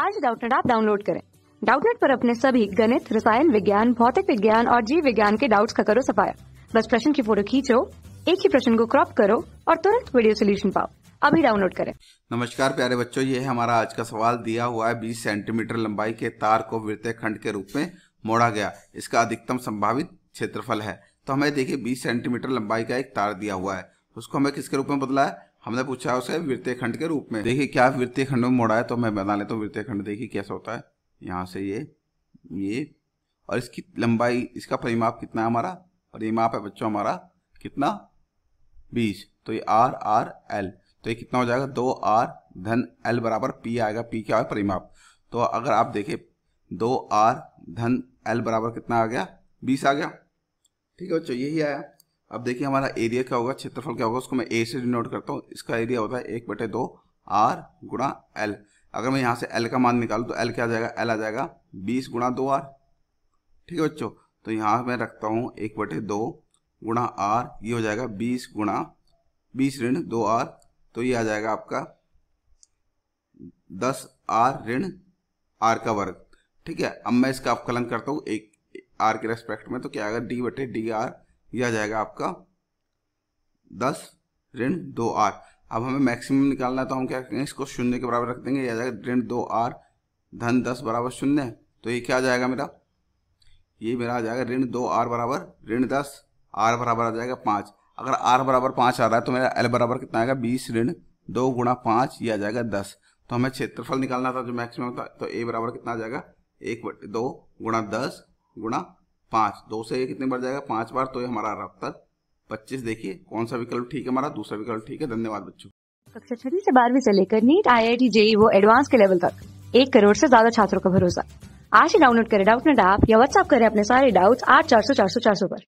आज डाउटनेट आप डाउनलोड करें डाउटनेट पर अपने सभी गणित रसायन विज्ञान भौतिक विज्ञान और जीव विज्ञान के डाउट्स का करो सफाया बस प्रश्न की फोटो खींचो एक ही प्रश्न को क्रॉप करो और तुरंत वीडियो सोल्यूशन पाओ अभी डाउनलोड करें नमस्कार प्यारे बच्चों ये है हमारा आज का सवाल दिया हुआ है 20 सेंटीमीटर लंबाई के तार को वृत्य खंड के रूप में मोड़ा गया इसका अधिकतम संभावित क्षेत्रफल है तो हमें देखिए 20 सेंटीमीटर लंबाई का एक तार दिया हुआ है उसको हमें किसके रूप में बदला है हमने पूछा उसे वृत्तीय खंड के रूप में देखिए क्या वृत्तीय खंड में मोड़ा है तो मैं बना लेता हूँ वृत्तीय खंड देखिए कैसा होता है यहाँ से ये ये और इसकी लंबाई इसका परिमाप कितना है हमारा परिमाप है बच्चों हमारा कितना बीस तो ये आर आर एल तो ये कितना हो जाएगा दो आर धन एल बराबर पी आएगा पी क्या है परिमाप तो अगर आप देखें दो आर धन एल बराबर कितना आ गया बीस आ गया ठीक है बच्चों यही आया अब देखिए हमारा एरिया क्या होगा क्षेत्रफल क्या होगा उसको मैं ए से डिनोट करता हूँ इसका एरिया होता है एक बटे दो आर गुणा एल अगर मैं यहाँ से एल का मान निकालू तो एल क्या आ जाएगा एल आ जाएगा बीस गुणा दो आर ठीक है बच्चों तो यहाँ मैं रखता हूँ एक बटे दो गुणा आर ये हो जाएगा बीस गुणा बीस ऋण दो आर तो ये आ जाएगा आपका दस आर ऋण आर का वर्ग ठीक है अब मैं इसका अवकलन करता हूँ एक आर के रेस्पेक्ट में तो क्या आएगा डी बटे डी आर यह आ जाएगा आपका दस ऋण दो आर अब हमें मैक्सिमम निकालना है तो हम क्या करेंगे इसको शून्य के बराबर रख देंगे यह आ जाएगा ऋण दो आर धन दस बराबर शून्य तो ये क्या आ जाएगा मेरा ये मेरा आ जाएगा ऋण दो आर बराबर ऋण दस आर बराबर आ जाएगा पाँच अगर आर बराबर पाँच आ रहा है तो मेरा एल बराबर कितना आएगा बीस ऋण दो गुणा पाँच ये आ जाएगा दस तो हमें क्षेत्रफल निकालना था जो मैक्सिमम था तो ए बराबर कितना आ जाएगा एक दो गुणा दस गुणा पाँच दो से कितने बार जाएगा पाँच बार तो ये हमारा रहा पच्चीस देखिए कौन सा विकल्प ठीक है हमारा दूसरा विकल्प ठीक है धन्यवाद बच्चों कक्षा छठी से बारहवीं से लेकर NEET I I T JEE वो एडवांस के लेवल तक एक करोड़ से ज्यादा छात्रों का भरोसा आज ही डाउनलोड करें डाउट नेट ऐप या व्हाट्सअप करें अपने सारे डाउट्स आठ चार सौ चार सौ चार सौ पर